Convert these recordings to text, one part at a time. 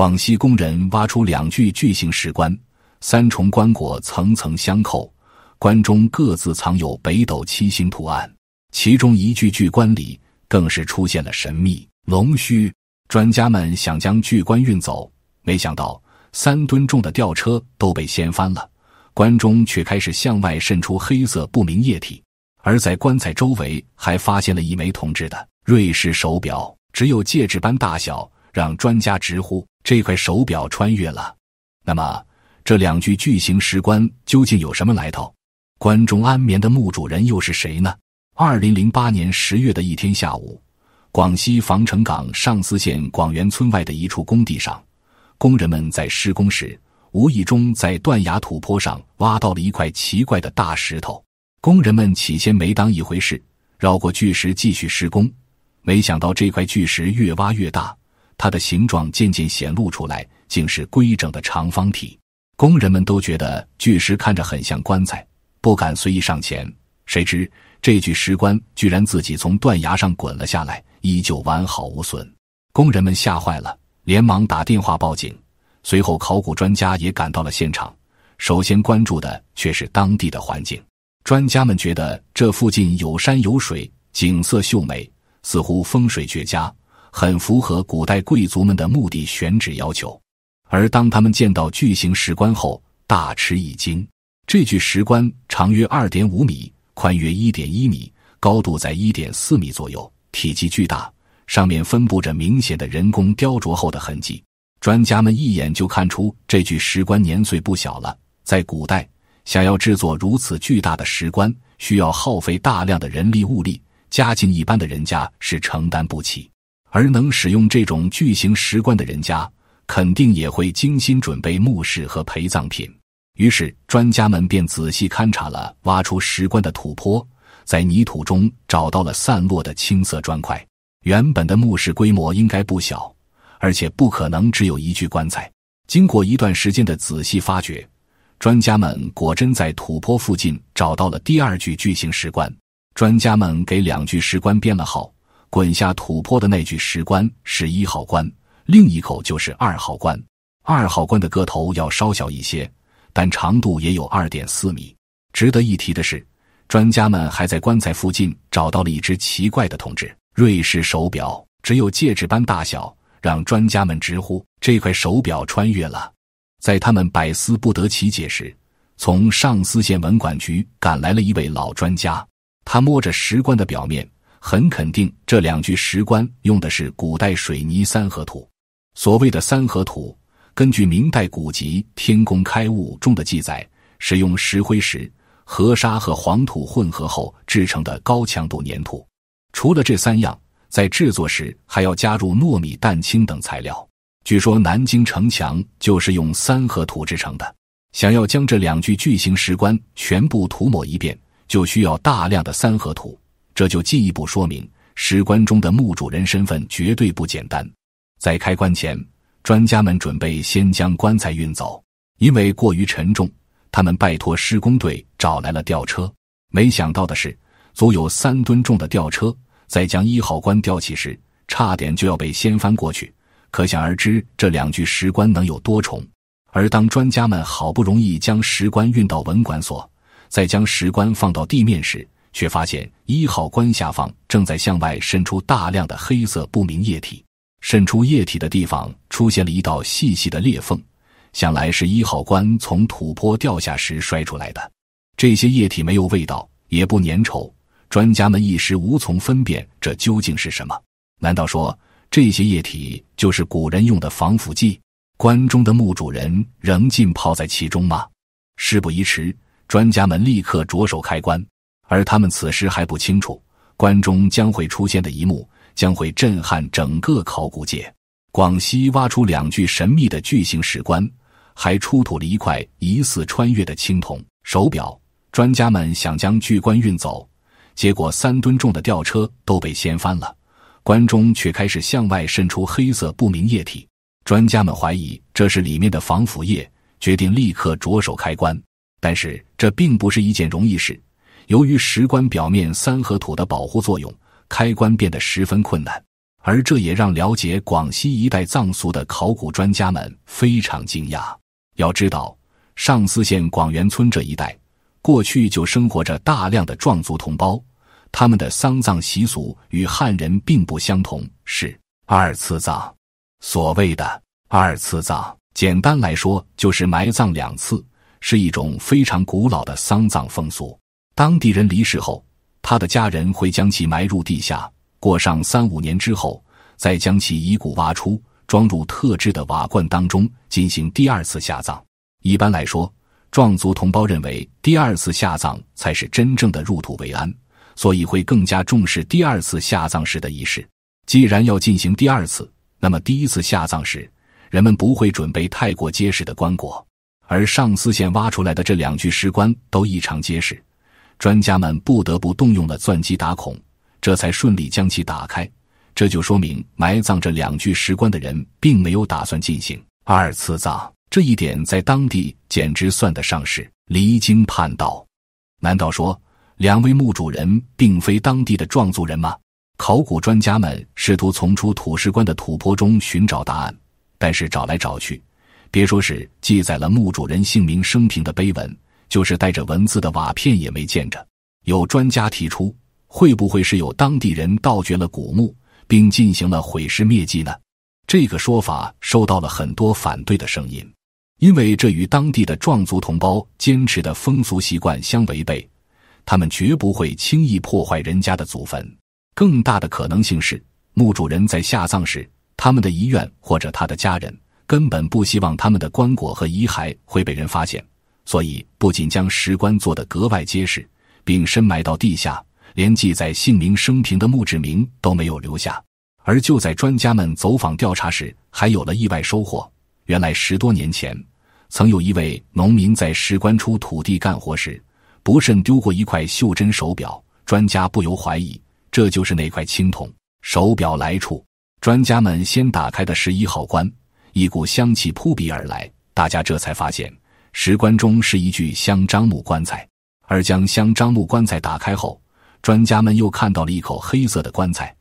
广西工人挖出两具巨型石棺，三重棺椁层层相扣，棺中各自藏有北斗七星图案。其中一具巨棺里更是出现了神秘龙须。专家们想将巨棺运走，没想到三吨重的吊车都被掀翻了，棺中却开始向外渗出黑色不明液体。而在棺材周围还发现了一枚铜制的瑞士手表，只有戒指般大小，让专家直呼。这块手表穿越了，那么这两具巨型石棺究竟有什么来头？棺中安眠的墓主人又是谁呢？二零零八年十月的一天下午，广西防城港上思县广源村外的一处工地上，工人们在施工时无意中在断崖土坡上挖到了一块奇怪的大石头。工人们起先没当一回事，绕过巨石继续施工，没想到这块巨石越挖越大。它的形状渐渐显露出来，竟是规整的长方体。工人们都觉得巨石看着很像棺材，不敢随意上前。谁知这具石棺居然自己从断崖上滚了下来，依旧完好无损。工人们吓坏了，连忙打电话报警。随后，考古专家也赶到了现场。首先关注的却是当地的环境。专家们觉得这附近有山有水，景色秀美，似乎风水绝佳。很符合古代贵族们的目的选址要求，而当他们见到巨型石棺后，大吃一惊。这具石棺长约二点五米，宽约一点一米，高度在一点四米左右，体积巨大，上面分布着明显的人工雕琢后的痕迹。专家们一眼就看出这具石棺年岁不小了。在古代，想要制作如此巨大的石棺，需要耗费大量的人力物力，家境一般的人家是承担不起。而能使用这种巨型石棺的人家，肯定也会精心准备墓室和陪葬品。于是，专家们便仔细勘察了挖出石棺的土坡，在泥土中找到了散落的青色砖块。原本的墓室规模应该不小，而且不可能只有一具棺材。经过一段时间的仔细发掘，专家们果真在土坡附近找到了第二具巨型石棺。专家们给两具石棺编了号。滚下土坡的那具石棺是一号棺，另一口就是二号棺。二号棺的个头要稍小一些，但长度也有二点四米。值得一提的是，专家们还在棺材附近找到了一只奇怪的铜志，瑞士手表，只有戒指般大小，让专家们直呼这块手表穿越了。在他们百思不得其解时，从上思县文管局赶来了一位老专家，他摸着石棺的表面。很肯定，这两具石棺用的是古代水泥三合土。所谓的三合土，根据明代古籍《天工开物》中的记载，是用石灰石、河沙和黄土混合后制成的高强度粘土。除了这三样，在制作时还要加入糯米、蛋清等材料。据说南京城墙就是用三合土制成的。想要将这两具巨型石棺全部涂抹一遍，就需要大量的三合土。这就进一步说明，石棺中的墓主人身份绝对不简单。在开棺前，专家们准备先将棺材运走，因为过于沉重，他们拜托施工队找来了吊车。没想到的是，足有三吨重的吊车在将一号棺吊起时，差点就要被掀翻过去。可想而知，这两具石棺能有多重。而当专家们好不容易将石棺运到文管所，再将石棺放到地面时，却发现一号棺下方正在向外渗出大量的黑色不明液体，渗出液体的地方出现了一道细细的裂缝，想来是一号棺从土坡掉下时摔出来的。这些液体没有味道，也不粘稠，专家们一时无从分辨这究竟是什么。难道说这些液体就是古人用的防腐剂？棺中的墓主人仍浸泡在其中吗？事不宜迟，专家们立刻着手开棺。而他们此时还不清楚，关中将会出现的一幕将会震撼整个考古界。广西挖出两具神秘的巨型石棺，还出土了一块疑似穿越的青铜手表。专家们想将巨棺运走，结果三吨重的吊车都被掀翻了，棺中却开始向外渗出黑色不明液体。专家们怀疑这是里面的防腐液，决定立刻着手开棺，但是这并不是一件容易事。由于石棺表面三合土的保护作用，开棺变得十分困难，而这也让了解广西一带藏俗的考古专家们非常惊讶。要知道，上思县广元村这一带过去就生活着大量的壮族同胞，他们的丧葬习俗与汉人并不相同，是二次葬。所谓的二次葬，简单来说就是埋葬两次，是一种非常古老的丧葬风俗。当地人离世后，他的家人会将其埋入地下，过上三五年之后，再将其遗骨挖出，装入特制的瓦罐当中，进行第二次下葬。一般来说，壮族同胞认为第二次下葬才是真正的入土为安，所以会更加重视第二次下葬时的仪式。既然要进行第二次，那么第一次下葬时，人们不会准备太过结实的棺椁，而上司县挖出来的这两具石棺都异常结实。专家们不得不动用了钻机打孔，这才顺利将其打开。这就说明埋葬这两具石棺的人并没有打算进行二次葬。这一点在当地简直算得上是离经叛道。难道说两位墓主人并非当地的壮族人吗？考古专家们试图从出土石棺的土坡中寻找答案，但是找来找去，别说是记载了墓主人姓名生平的碑文。就是带着文字的瓦片也没见着。有专家提出，会不会是有当地人盗掘了古墓，并进行了毁尸灭迹呢？这个说法受到了很多反对的声音，因为这与当地的壮族同胞坚持的风俗习惯相违背。他们绝不会轻易破坏人家的祖坟。更大的可能性是，墓主人在下葬时，他们的遗愿或者他的家人根本不希望他们的棺椁和遗骸会被人发现。所以，不仅将石棺做得格外结实，并深埋到地下，连记载姓名生平的墓志铭都没有留下。而就在专家们走访调查时，还有了意外收获。原来十多年前，曾有一位农民在石棺出土地干活时，不慎丢过一块袖珍手表。专家不由怀疑，这就是那块青铜手表来处。专家们先打开的十一号棺，一股香气扑鼻而来，大家这才发现。石棺中是一具香樟木棺材，而将香樟木棺材打开后，专家们又看到了一口黑色的棺材，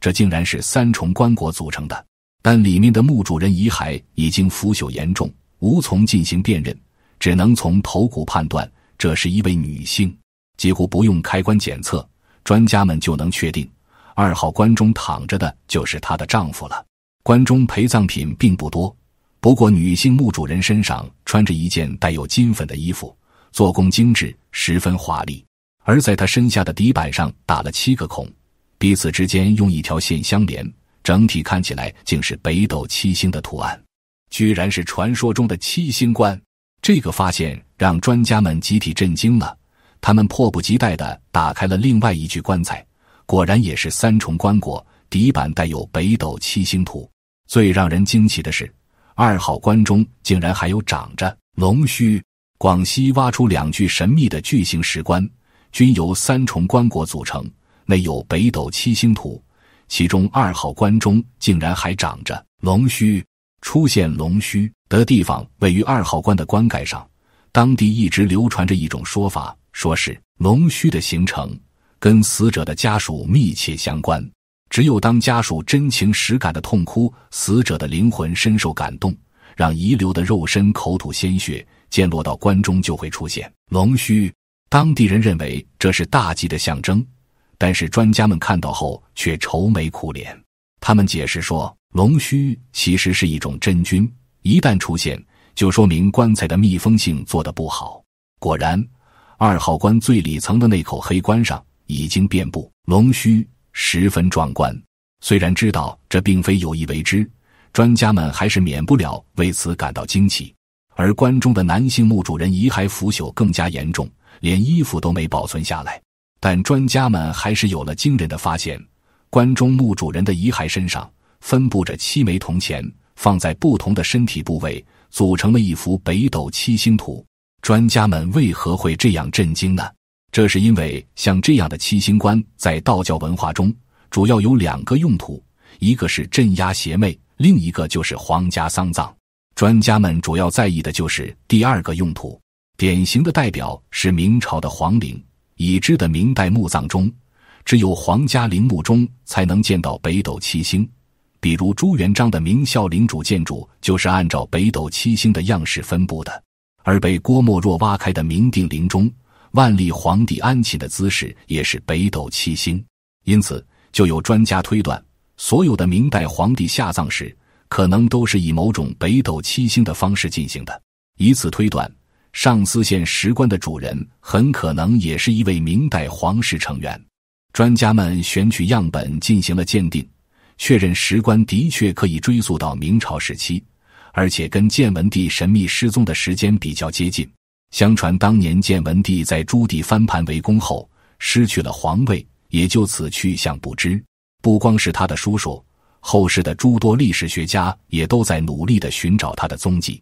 这竟然是三重棺椁组成的。但里面的墓主人遗骸已经腐朽严重，无从进行辨认，只能从头骨判断，这是一位女性。几乎不用开棺检测，专家们就能确定，二号棺中躺着的就是她的丈夫了。棺中陪葬品并不多。不过，女性墓主人身上穿着一件带有金粉的衣服，做工精致，十分华丽。而在她身下的底板上打了七个孔，彼此之间用一条线相连，整体看起来竟是北斗七星的图案，居然是传说中的七星棺！这个发现让专家们集体震惊了，他们迫不及待的打开了另外一具棺材，果然也是三重棺椁，底板带有北斗七星图。最让人惊奇的是。二号棺中竟然还有长着龙须。广西挖出两具神秘的巨型石棺，均由三重棺椁组成，内有北斗七星图。其中二号棺中竟然还长着龙须。出现龙须的地方位于二号棺的棺盖上。当地一直流传着一种说法，说是龙须的形成跟死者的家属密切相关。只有当家属真情实感的痛哭，死者的灵魂深受感动，让遗留的肉身口吐鲜血溅落到棺中，就会出现龙须。当地人认为这是大吉的象征，但是专家们看到后却愁眉苦脸。他们解释说，龙须其实是一种真菌，一旦出现，就说明棺材的密封性做得不好。果然，二号棺最里层的那口黑棺上已经遍布龙须。十分壮观，虽然知道这并非有意为之，专家们还是免不了为此感到惊奇。而关中的男性墓主人遗骸腐朽更加严重，连衣服都没保存下来，但专家们还是有了惊人的发现：关中墓主人的遗骸身上分布着七枚铜钱，放在不同的身体部位，组成了一幅北斗七星图。专家们为何会这样震惊呢？这是因为，像这样的七星棺在道教文化中主要有两个用途，一个是镇压邪魅，另一个就是皇家丧葬。专家们主要在意的就是第二个用途。典型的代表是明朝的皇陵。已知的明代墓葬中，只有皇家陵墓中才能见到北斗七星。比如朱元璋的明孝陵主建筑就是按照北斗七星的样式分布的，而被郭沫若挖开的明定陵中。万历皇帝安寝的姿势也是北斗七星，因此就有专家推断，所有的明代皇帝下葬时，可能都是以某种北斗七星的方式进行的。以此推断，上思县石棺的主人很可能也是一位明代皇室成员。专家们选取样本进行了鉴定，确认石棺的确可以追溯到明朝时期，而且跟建文帝神秘失踪的时间比较接近。相传当年建文帝在朱棣翻盘围攻后失去了皇位，也就此去向不知。不光是他的叔叔，后世的诸多历史学家也都在努力的寻找他的踪迹。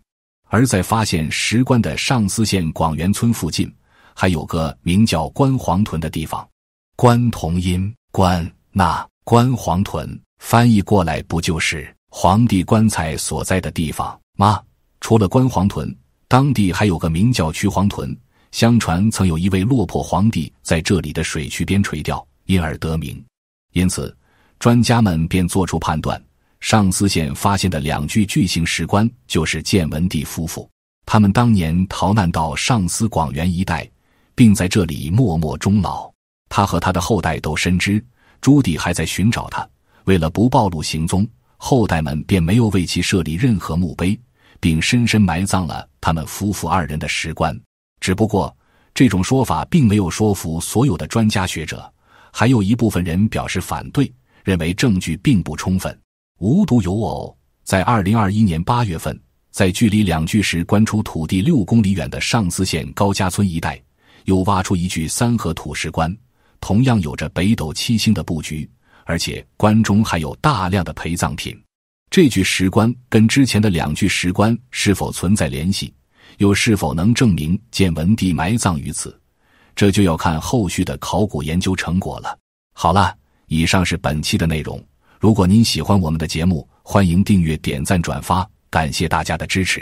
而在发现石棺的上思县广元村附近，还有个名叫关皇屯的地方，关同音关，那关皇屯翻译过来不就是皇帝棺材所在的地方吗？除了关皇屯。当地还有个名叫瞿黄屯，相传曾有一位落魄皇帝在这里的水渠边垂钓，因而得名。因此，专家们便做出判断：上思县发现的两具巨型石棺，就是建文帝夫妇。他们当年逃难到上思广元一带，并在这里默默终老。他和他的后代都深知朱棣还在寻找他，为了不暴露行踪，后代们便没有为其设立任何墓碑。并深深埋葬了他们夫妇二人的石棺。只不过，这种说法并没有说服所有的专家学者，还有一部分人表示反对，认为证据并不充分。无独有偶，在二零二一年八月份，在距离两具石棺出土地六公里远的上思县高家村一带，又挖出一具三合土石棺，同样有着北斗七星的布局，而且棺中还有大量的陪葬品。这具石棺跟之前的两具石棺是否存在联系，又是否能证明建文帝埋葬于此，这就要看后续的考古研究成果了。好了，以上是本期的内容。如果您喜欢我们的节目，欢迎订阅、点赞、转发，感谢大家的支持。